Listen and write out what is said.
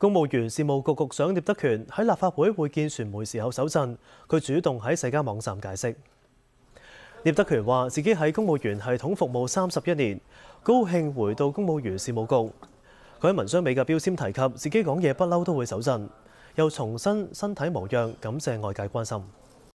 公務員事務局局長聂德权喺立法會會見傳媒時候手震，佢主動喺社交網站解釋。聂德权话自己喺公務員系統服務三十一年，高興回到公務員事務局。佢喺文章尾嘅標籤提及自己講嘢不嬲都會手震，又重申身體模恙，感謝外界關心。